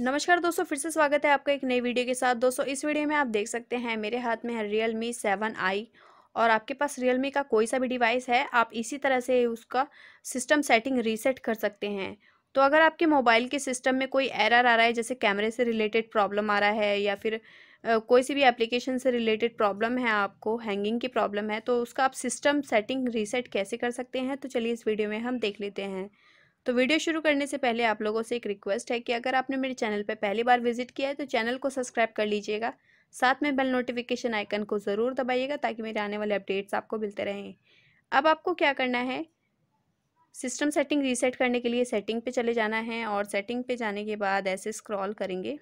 नमस्कार दोस्तों फिर से स्वागत है आपका एक नई वीडियो के साथ दोस्तों इस वीडियो में आप देख सकते हैं मेरे हाथ में है रियल मी सेवन आई और आपके पास रियल मी का कोई सा भी डिवाइस है आप इसी तरह से उसका सिस्टम सेटिंग रीसेट कर सकते हैं तो अगर आपके मोबाइल के सिस्टम में कोई एरर आ रहा है जैसे कैमरे से रिलेटेड प्रॉब्लम आ रहा है या फिर कोई सी भी एप्लीकेशन से रिलेटेड प्रॉब्लम है आपको हैंगिंग की प्रॉब्लम है तो उसका आप सिस्टम सेटिंग रीसेट कैसे कर सकते हैं तो चलिए इस वीडियो में हम देख लेते हैं तो वीडियो शुरू करने से पहले आप लोगों से एक रिक्वेस्ट है कि अगर आपने मेरे चैनल पर पहली बार विजिट किया है तो चैनल को सब्सक्राइब कर लीजिएगा साथ में बेल नोटिफिकेशन आइकन को ज़रूर दबाइएगा ताकि मेरे आने वाले अपडेट्स आपको मिलते रहें अब आपको क्या करना है सिस्टम सेटिंग रीसेट करने के लिए सेटिंग पे चले जाना है और सेटिंग पे जाने के बाद ऐसे स्क्रॉल करेंगे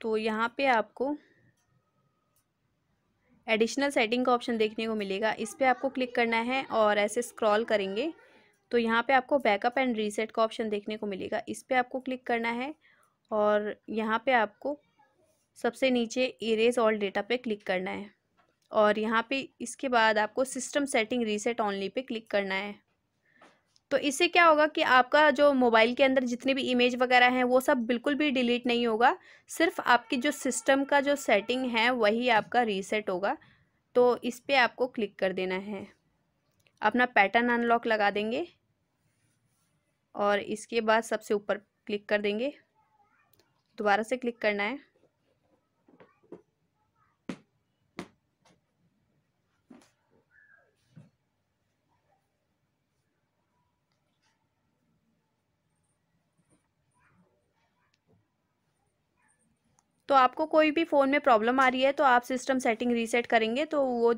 तो यहाँ पे आपको एडिशनल सेटिंग का ऑप्शन देखने को मिलेगा इस पर आपको क्लिक करना है और ऐसे स्क्रॉल करेंगे तो यहाँ पे आपको बैकअप एंड रीसेट का ऑप्शन देखने को मिलेगा इस पर आपको क्लिक करना है और यहाँ पे आपको सबसे नीचे इरेज ऑल डेटा पे क्लिक करना है और यहाँ पे इसके बाद आपको सिस्टम सेटिंग रीसेट ऑनली पे क्लिक करना है तो इससे क्या होगा कि आपका जो मोबाइल के अंदर जितने भी इमेज वगैरह हैं वो सब बिल्कुल भी डिलीट नहीं होगा सिर्फ आपकी जो सिस्टम का जो सेटिंग है वही आपका रीसेट होगा तो इस पर आपको क्लिक कर देना है अपना पैटर्न अनलॉक लगा देंगे और इसके बाद सबसे ऊपर क्लिक कर देंगे दोबारा से क्लिक करना है तो आपको कोई भी फ़ोन में प्रॉब्लम आ रही है तो आप सिस्टम सेटिंग रीसेट करेंगे तो वो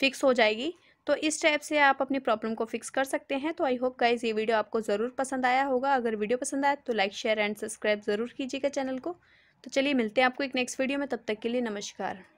फिक्स हो जाएगी तो इस टाइप से आप अपनी प्रॉब्लम को फिक्स कर सकते हैं तो आई होप गाइज ये वीडियो आपको ज़रूर पसंद आया होगा अगर वीडियो पसंद आया तो लाइक शेयर एंड सब्सक्राइब ज़रूर कीजिएगा चैनल को तो चलिए मिलते हैं आपको एक नेक्स्ट वीडियो में तब तक के लिए नमस्कार